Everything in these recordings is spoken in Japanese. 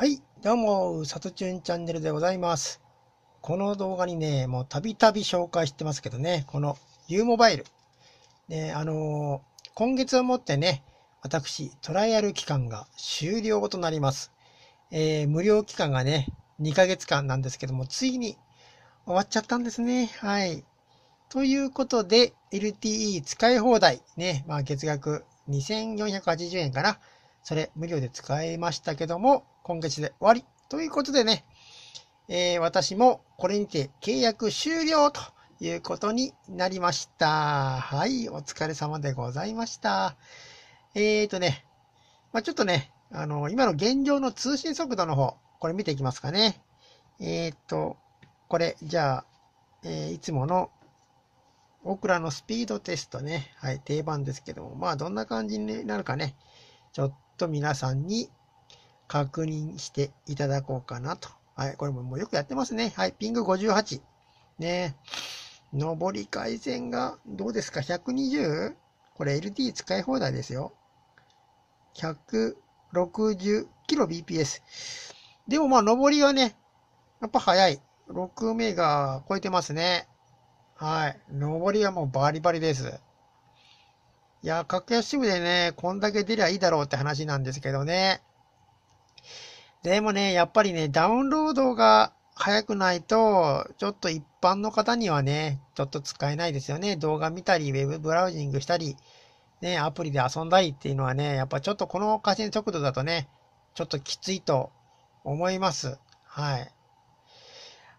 はい、どうも、さとちゅんチャンネルでございます。この動画にね、もうたびたび紹介してますけどね、この U モバイル。ね、あのー、今月をもってね、私、トライアル期間が終了となります。えー、無料期間がね、2ヶ月間なんですけども、ついに終わっちゃったんですね。はい。ということで、LTE 使い放題、ね、まあ月額2480円かな。それ無料で使いましたけども、今月で終わりということでね、えー、私もこれにて契約終了ということになりました。はい、お疲れ様でございました。えーとね、まあ、ちょっとね、あの、今の現状の通信速度の方、これ見ていきますかね。えーと、これ、じゃあ、えー、いつものオクラのスピードテストね。はい、定番ですけども。まあ、どんな感じになるかね。ちょっと皆さんに確認していただこうかなと。はい、これももうよくやってますね。はい、ピング58。ね上り回線がどうですか ?120? これ LT 使い放題ですよ。160kbps。でもまあ上りはね、やっぱ早い。6メガ超えてますね。はい。上りはもうバリバリです。いや、格安支ムでね、こんだけ出りゃいいだろうって話なんですけどね。でもね、やっぱりね、ダウンロードが早くないと、ちょっと一般の方にはね、ちょっと使えないですよね。動画見たり、ウェブブラウジングしたり、ね、アプリで遊んだりっていうのはね、やっぱちょっとこの回線速度だとね、ちょっときついと思います。はい。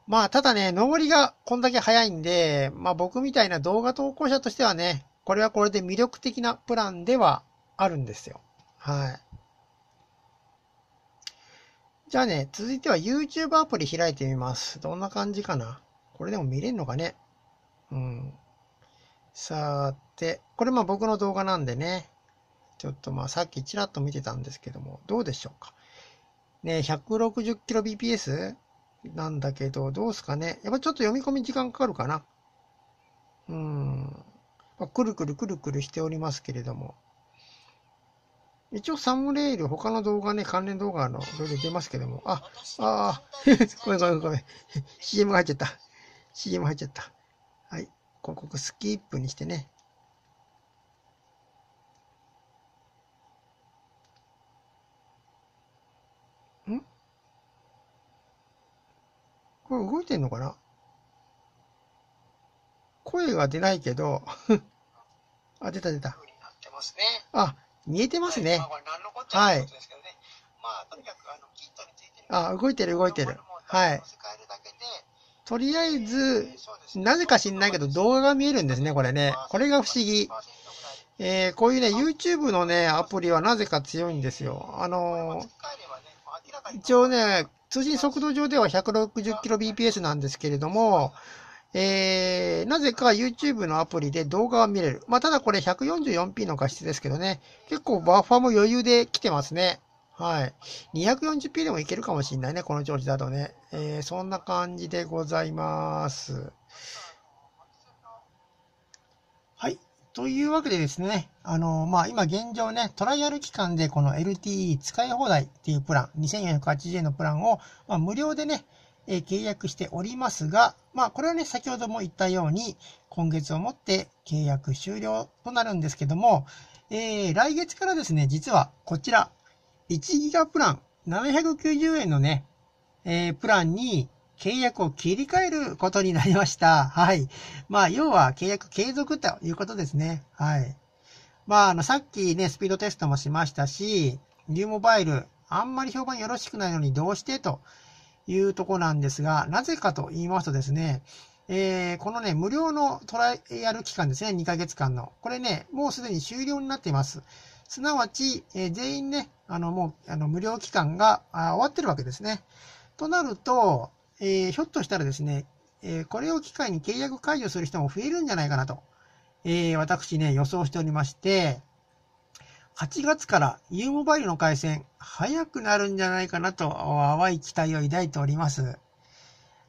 まあ、ただね、登りがこんだけ早いんで、まあ僕みたいな動画投稿者としてはね、これはこれで魅力的なプランではあるんですよ。はい。じゃあね、続いては YouTube アプリ開いてみます。どんな感じかなこれでも見れんのかねうん。さて、これまあ僕の動画なんでね、ちょっとまあさっきちらっと見てたんですけども、どうでしょうか。ね、160kbps なんだけど、どうすかね。やっぱちょっと読み込み時間かかるかな。うん。まあ、くるくるくるくるしておりますけれども、一応サムレイル、他の動画ね、関連動画のいろいろ出ますけども、あ、ああ、ごめんごめんごめん。CM が入っちゃった。CM 入っちゃった。はい。広告スキップにしてね。んこれ動いてんのかな声が出ないけど、あ、出た出た。あ、見えてますね。はい。あ、あ、動いてる動いてる。はい。とりあえず、なぜか知んないけど動画が見えるんですね、これね。これが不思議。えー、こういうね、YouTube のね、アプリはなぜか強いんですよ。あのー、一応ね、通信速度上では 160kbps なんですけれども、えー、なぜか YouTube のアプリで動画は見れる。まあ、ただこれ 144p の画質ですけどね。結構バッファも余裕で来てますね。はい。240p でもいけるかもしんないね、この調子だとね。えー、そんな感じでございます。はい。というわけでですね、あのー、まあ、今現状ね、トライアル期間でこの LTE 使い放題っていうプラン、2480円のプランを、まあ、無料でね、え契約しておりますが、まあ、これはね、先ほども言ったように、今月をもって契約終了となるんですけども、えー、来月からですね、実はこちら、1ギガプラン、790円のね、えー、プランに契約を切り替えることになりました。はい。まあ、要は契約継続ということですね。はい。まあ、あの、さっきね、スピードテストもしましたし、ニューモバイル、あんまり評判よろしくないのにどうしてというとこなんですが、なぜかと言いますとですね、えー、このね、無料のトライアル期間ですね、2ヶ月間の。これね、もうすでに終了になっています。すなわち、えー、全員ね、あの、もう、あの、無料期間が終わってるわけですね。となると、えー、ひょっとしたらですね、えこれを機会に契約解除する人も増えるんじゃないかなと、え私ね、予想しておりまして、8月から U モバイルの回線、早くなるんじゃないかなと淡い期待を抱いております。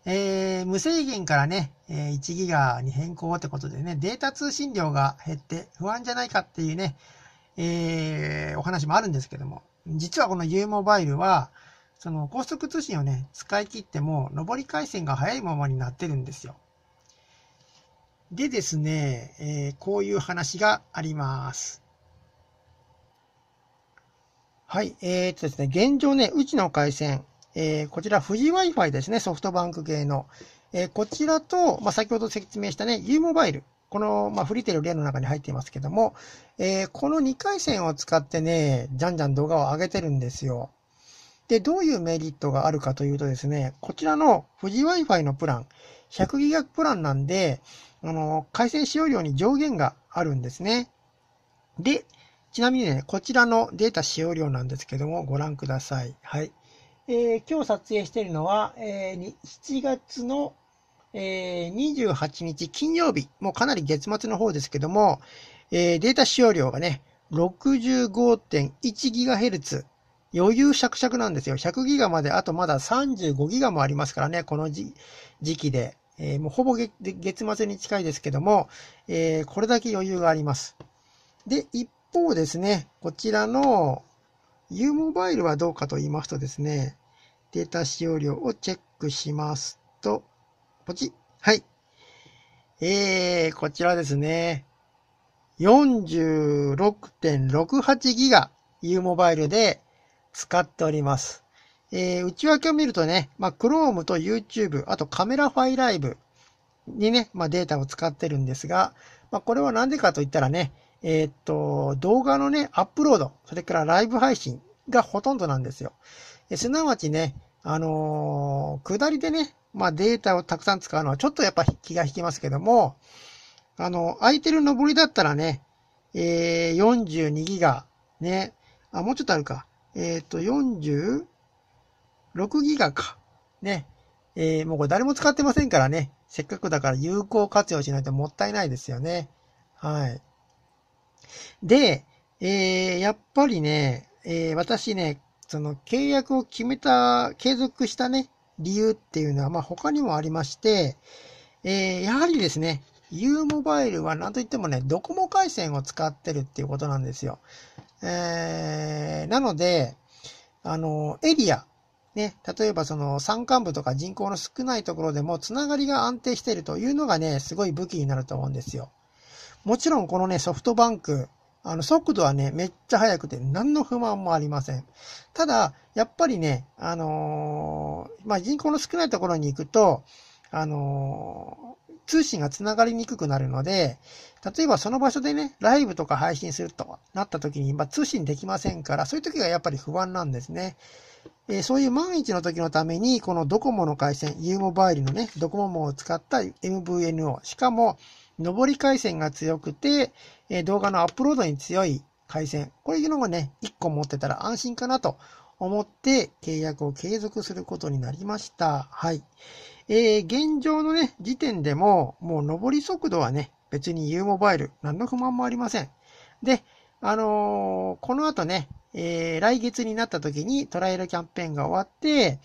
えー、無制限からね、え1ギガに変更ってことでね、データ通信量が減って不安じゃないかっていうね、えー、お話もあるんですけども、実はこの U モバイルは、その高速通信をね、使い切っても、上り回線が速いままになってるんですよ。でですね、えー、こういう話があります。はい。えー、っとですね、現状ね、うちの回線、えー、こちら富士 Wi-Fi ですね、ソフトバンク系の。えー、こちらと、まあ、先ほど説明したね、U モバイル。この、まあ、フリテル例の中に入っていますけども、えー、この2回線を使ってね、じゃんじゃん動画を上げてるんですよ。で、どういうメリットがあるかというとですね、こちらの富士 Wi-Fi のプラン、100ギガプランなんで、あの、回線使用量に上限があるんですね。で、ちなみにね、こちらのデータ使用量なんですけども、ご覧ください。はい。えー、今日撮影しているのは、えー、7月の、えー、28日金曜日、もうかなり月末の方ですけども、えー、データ使用量がね、65.1GHz。余裕しゃくしゃくなんですよ。100ギガまであとまだ35ギガもありますからね、この時期で。えー、もうほぼ月末に近いですけども、えー、これだけ余裕があります。で、一方ですね、こちらの U モバイルはどうかと言いますとですね、データ使用量をチェックしますと、ポチはい。えー、こちらですね。46.68ギガ U モバイルで使っております。えー、内訳を見るとね、まあ、Chrome と YouTube、あとカメラファイライブにね、まあ、データを使ってるんですが、まあ、これはなんでかと言ったらね、えー、っと、動画のね、アップロード、それからライブ配信がほとんどなんですよ。えすなわちね、あのー、下りでね、まあデータをたくさん使うのはちょっとやっぱ気が引きますけども、あの、空いてる上りだったらね、えー、42ギガ、ね、あ、もうちょっとあるか。えー、っと、46ギガか。ね。えー、もうこれ誰も使ってませんからね。せっかくだから有効活用しないともったいないですよね。はい。で、えー、やっぱりね、えー、私ね、その契約を決めた、継続したね、理由っていうのは、まあ、他にもありまして、えー、やはりですね、U モバイルはなんといってもね、ドコモ回線を使ってるっていうことなんですよ。えー、なので、あの、エリア、ね、例えばその山間部とか人口の少ないところでもつながりが安定しているというのがね、すごい武器になると思うんですよ。もちろんこのね、ソフトバンク、あの、速度はね、めっちゃ速くて、何の不満もありません。ただ、やっぱりね、あのー、まあ、人口の少ないところに行くと、あのー、通信が繋がりにくくなるので、例えばその場所でね、ライブとか配信するとなった時に、まあ、通信できませんから、そういう時がやっぱり不安なんですね。えー、そういう万一の時のために、このドコモの回線、U モバイルのね、ドコモを使った MVNO、しかも、上り回線が強くて、え動画のアップロードに強い回線。これいうのがね、1個持ってたら安心かなと思って契約を継続することになりました。はい。えー、現状のね、時点でも、もう上り速度はね、別に U モバイル、何の不満もありません。で、あのー、この後ね、えー、来月になった時にトライアルキャンペーンが終わって、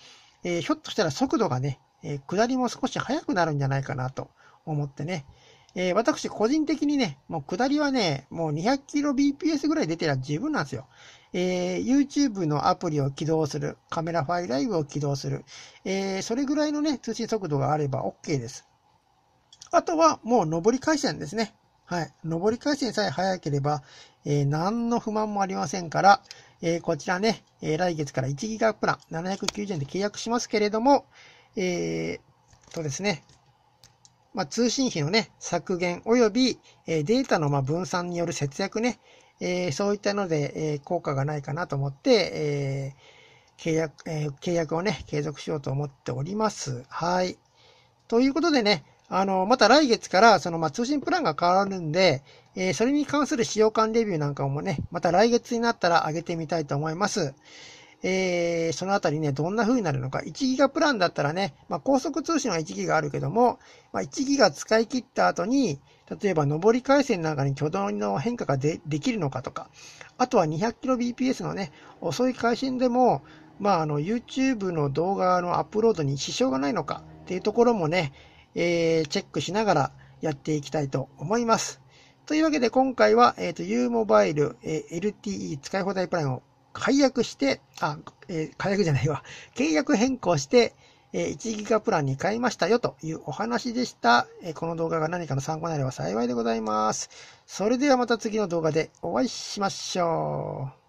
えー、ひょっとしたら速度がね、え下りも少し速くなるんじゃないかなと思ってね、えー、私、個人的にね、もう下りはね、もう 200kbps ぐらい出てりゃ十分なんですよ。えー、YouTube のアプリを起動する、カメラファイライブを起動する、えー、それぐらいのね、通信速度があれば OK です。あとは、もう上り回線ですね。はい。上り回線さえ早ければ、えー、何の不満もありませんから、えー、こちらね、えー、来月から1ギガプラン790円で契約しますけれども、えー、とですね、まあ、通信費のね、削減及び、えデータのま分散による節約ね、えー、そういったので、え効果がないかなと思って、えー、契約、えー、契約をね、継続しようと思っております。はい。ということでね、あの、また来月から、その、ま通信プランが変わるんで、えそれに関する使用感レビューなんかもね、また来月になったら上げてみたいと思います。えー、そのあたりね、どんな風になるのか。1ギガプランだったらね、まあ、高速通信は1ギガあるけども、まあ、1ギガ使い切った後に、例えば上り回線なんかに挙動の変化ができるのかとか、あとは 200kbps のね、遅い回線でも、まあ、あの、YouTube の動画のアップロードに支障がないのかっていうところもね、えー、チェックしながらやっていきたいと思います。というわけで今回は、えっ、ー、と、U モバイル、えー、LTE 使い放題プランを解約して、あ、えー、解約じゃないわ。契約変更して、え1ギガプランに変えましたよというお話でした。えこの動画が何かの参考になれば幸いでございます。それではまた次の動画でお会いしましょう。